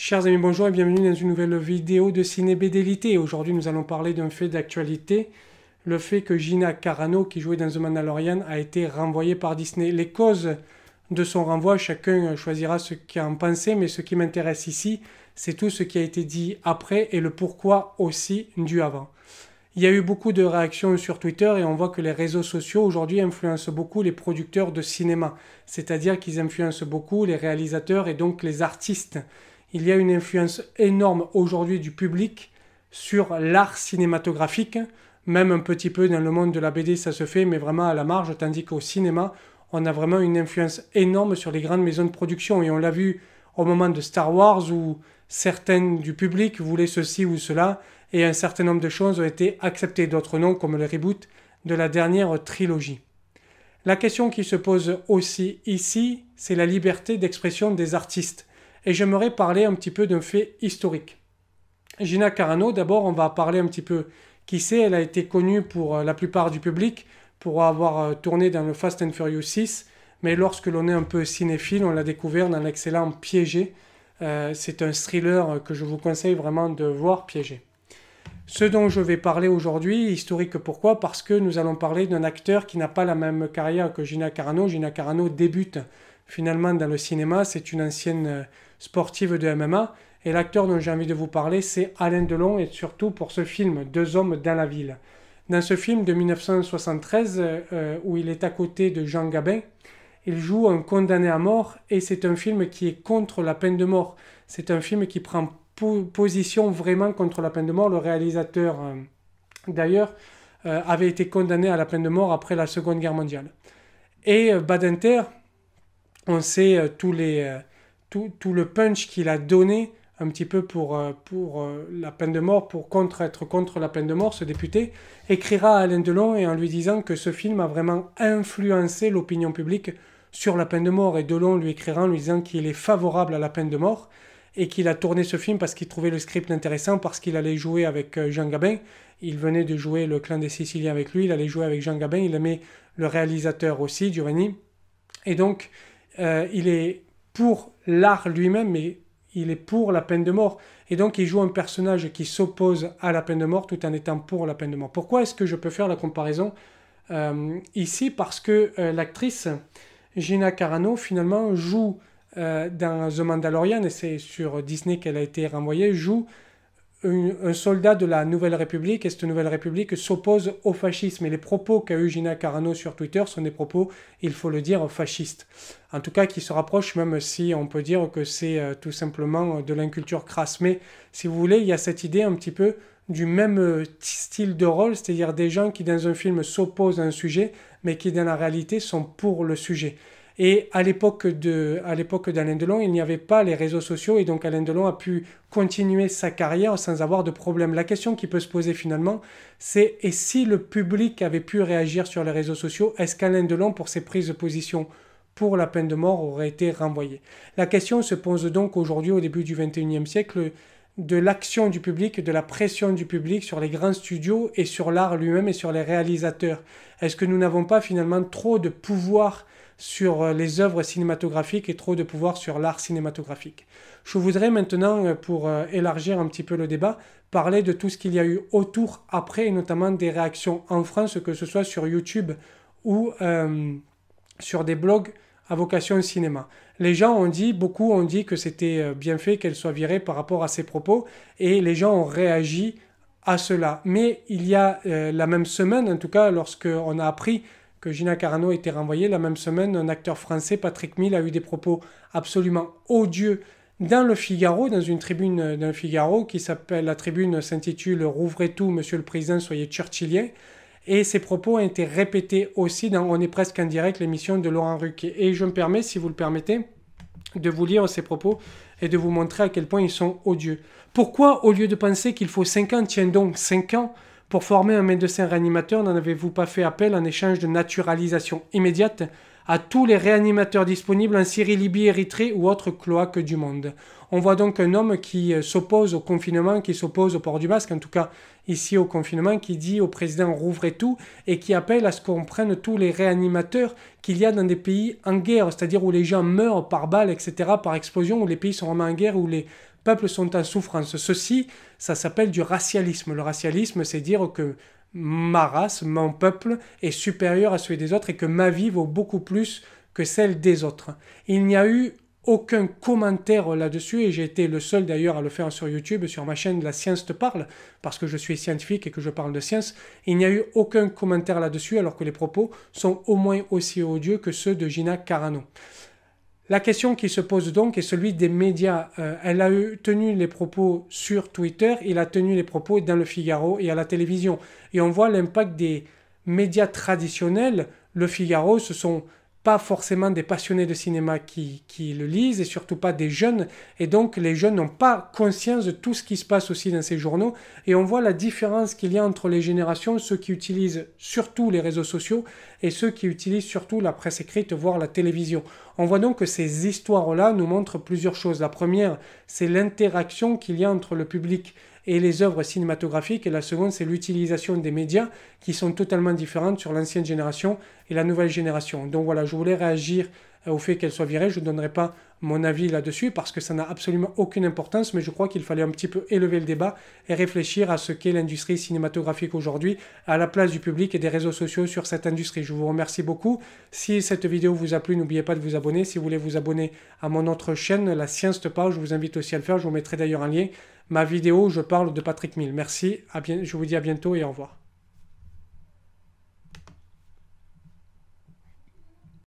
Chers amis, bonjour et bienvenue dans une nouvelle vidéo de Ciné Bédélité. Aujourd'hui, nous allons parler d'un fait d'actualité, le fait que Gina Carano, qui jouait dans The Mandalorian, a été renvoyée par Disney. Les causes de son renvoi, chacun choisira ce qu'il en pensait, mais ce qui m'intéresse ici, c'est tout ce qui a été dit après et le pourquoi aussi du avant. Il y a eu beaucoup de réactions sur Twitter et on voit que les réseaux sociaux aujourd'hui influencent beaucoup les producteurs de cinéma, c'est-à-dire qu'ils influencent beaucoup les réalisateurs et donc les artistes il y a une influence énorme aujourd'hui du public sur l'art cinématographique, même un petit peu dans le monde de la BD ça se fait, mais vraiment à la marge, tandis qu'au cinéma, on a vraiment une influence énorme sur les grandes maisons de production, et on l'a vu au moment de Star Wars où certaines du public voulaient ceci ou cela, et un certain nombre de choses ont été acceptées, d'autres non, comme le reboot de la dernière trilogie. La question qui se pose aussi ici, c'est la liberté d'expression des artistes et j'aimerais parler un petit peu d'un fait historique. Gina Carano, d'abord, on va parler un petit peu qui c'est. Elle a été connue pour euh, la plupart du public pour avoir euh, tourné dans le Fast and Furious 6, mais lorsque l'on est un peu cinéphile, on l'a découvert dans l'excellent Piégé. Euh, c'est un thriller que je vous conseille vraiment de voir Piégé. Ce dont je vais parler aujourd'hui, historique pourquoi Parce que nous allons parler d'un acteur qui n'a pas la même carrière que Gina Carano. Gina Carano débute finalement dans le cinéma, c'est une ancienne sportive de MMA. Et l'acteur dont j'ai envie de vous parler, c'est Alain Delon, et surtout pour ce film Deux hommes dans la ville. Dans ce film de 1973, euh, euh, où il est à côté de Jean Gabin, il joue un condamné à mort, et c'est un film qui est contre la peine de mort. C'est un film qui prend position vraiment contre la peine de mort. Le réalisateur, euh, d'ailleurs, avait été condamné à la peine de mort après la Seconde Guerre mondiale. Et Badinter, on sait tous les tout, le punch qu'il a donné un petit peu pour, euh, pour euh, la peine de mort, pour contre, être contre la peine de mort, ce député, écrira à Alain Delon et en lui disant que ce film a vraiment influencé l'opinion publique sur la peine de mort. Et Delon lui écrira en lui disant qu'il est favorable à la peine de mort et qu'il a tourné ce film parce qu'il trouvait le script intéressant, parce qu'il allait jouer avec euh, Jean Gabin. Il venait de jouer Le Clan des Siciliens avec lui, il allait jouer avec Jean Gabin, il aimait le réalisateur aussi, Giovanni. Et donc, il est pour l'art lui-même, mais il est pour la peine de mort. Et donc il joue un personnage qui s'oppose à la peine de mort tout en étant pour la peine de mort. Pourquoi est-ce que je peux faire la comparaison euh, ici Parce que euh, l'actrice Gina Carano finalement joue euh, dans The Mandalorian, et c'est sur Disney qu'elle a été renvoyée, joue un soldat de la Nouvelle République et cette Nouvelle République s'oppose au fascisme. Et les propos qu'a eu Gina Carano sur Twitter sont des propos, il faut le dire, fascistes. En tout cas, qui se rapprochent, même si on peut dire que c'est euh, tout simplement euh, de l'inculture crasse. Mais si vous voulez, il y a cette idée un petit peu du même euh, style de rôle, c'est-à-dire des gens qui dans un film s'opposent à un sujet, mais qui dans la réalité sont pour le sujet. Et à l'époque de, à l'époque d'Alain Delon, il n'y avait pas les réseaux sociaux et donc Alain Delon a pu continuer sa carrière sans avoir de problème. La question qui peut se poser finalement, c'est et si le public avait pu réagir sur les réseaux sociaux, est-ce qu'Alain Delon, pour ses prises de position pour la peine de mort, aurait été renvoyé La question se pose donc aujourd'hui, au début du 21e siècle, de l'action du public, de la pression du public sur les grands studios et sur l'art lui-même et sur les réalisateurs Est-ce que nous n'avons pas finalement trop de pouvoir sur euh, les œuvres cinématographiques et trop de pouvoir sur l'art cinématographique. Je voudrais maintenant, euh, pour euh, élargir un petit peu le débat, parler de tout ce qu'il y a eu autour, après, et notamment des réactions en France, que ce soit sur YouTube ou sur des blogs à vocation cinéma. Les gens ont dit, beaucoup ont dit que c'était bien fait qu'elle soit virée par rapport à ses propos, et les gens ont réagi à cela. Mais il y a la même semaine, en tout cas, lorsque on a appris que Gina Carano été renvoyée. La même semaine, un acteur français, Patrick Mill a eu des propos absolument odieux dans le Figaro, dans une tribune euh, d'un Figaro qui s'appelle, la tribune s'intitule Rouvrez tout, monsieur le président, soyez churchillien. Et ces propos ont été répétés aussi dans On est presque en direct, l'émission de Laurent Ruquet. Et je me permets, si vous le permettez, de vous lire ces propos et de vous montrer à quel point ils sont odieux. Pourquoi, au lieu de penser qu'il faut 5 ans, tiens donc 5 ans, pour former un médecin réanimateur, n'en avez-vous pas fait appel en échange de naturalisation immédiate à tous les réanimateurs disponibles en Syrie, Libye, Érythrée ou autres cloaques du monde. On voit donc un homme qui euh, s'oppose au confinement, qui s'oppose au port du masque, en tout cas ici au confinement, qui dit au président rouvrez tout et qui appelle à ce qu'on prenne tous les réanimateurs qu'il y a dans des pays en guerre, c'est-à-dire où les gens meurent par balles, etc., par explosion, où les pays sont vraiment en guerre, où les peuples sont en souffrance. Ceci, ça s'appelle du racialisme. Le racialisme, c'est dire que ma race, mon peuple est supérieur à celui des autres et que ma vie vaut beaucoup plus que celle des autres. Il n'y a eu aucun commentaire là-dessus et j'ai été le seul d'ailleurs à le faire sur YouTube, sur ma chaîne La Science te parle, parce que je suis scientifique et que je parle de science. Il n'y a eu aucun commentaire là-dessus alors que les propos sont au moins aussi odieux que ceux de Gina Carano. La question qui se pose donc est celui des médias. Euh, elle a tenu les propos sur Twitter, il a tenu les propos dans le Figaro et à la télévision. Et on voit l'impact des médias traditionnels. Le Figaro, ce sont pas forcément des passionnés de cinéma qui, qui, le lisent et surtout pas des jeunes. Et donc les jeunes n'ont pas conscience de tout ce qui se passe aussi dans ces journaux. Et on voit la différence qu'il y a entre les générations, ceux qui utilisent surtout les réseaux sociaux et ceux qui utilisent surtout la presse écrite, voire la télévision. On voit donc que ces histoires-là nous montrent plusieurs choses. La première, c'est l'interaction qu'il y a entre le public et les œuvres cinématographiques. Et la seconde, c'est l'utilisation des médias qui sont totalement différentes sur l'ancienne génération et la nouvelle génération. Donc voilà, je voulais réagir euh, au fait qu'elle soit virée. Je ne donnerai pas mon avis là-dessus parce que ça n'a absolument aucune importance, mais je crois qu'il fallait un petit peu élever le débat et réfléchir à ce qu'est l'industrie cinématographique aujourd'hui, à la place du public et des réseaux sociaux sur cette industrie. Je vous remercie beaucoup. Si cette vidéo vous a plu, n'oubliez pas de vous abonner. Si vous voulez vous abonner à mon autre chaîne, La Science de Parle, je vous invite aussi à le faire. Je vous mettrai d'ailleurs un lien ma vidéo je parle de Patrick Mill. Merci, à je vous dis à bientôt et au revoir.